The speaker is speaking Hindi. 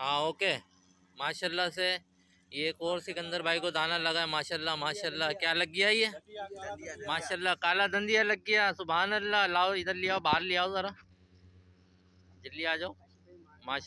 हाँ ओके माशाल्लाह से ये एक और सिकंदर भाई को दाना लगा है माशाल्लाह माशाल्लाह क्या लग गया ये माशाल्लाह काला धंधिया लग गया सुबह अल्लाह लाओ इधर ले आओ बाहर ले आओ ज़रा जल्दी आ जाओ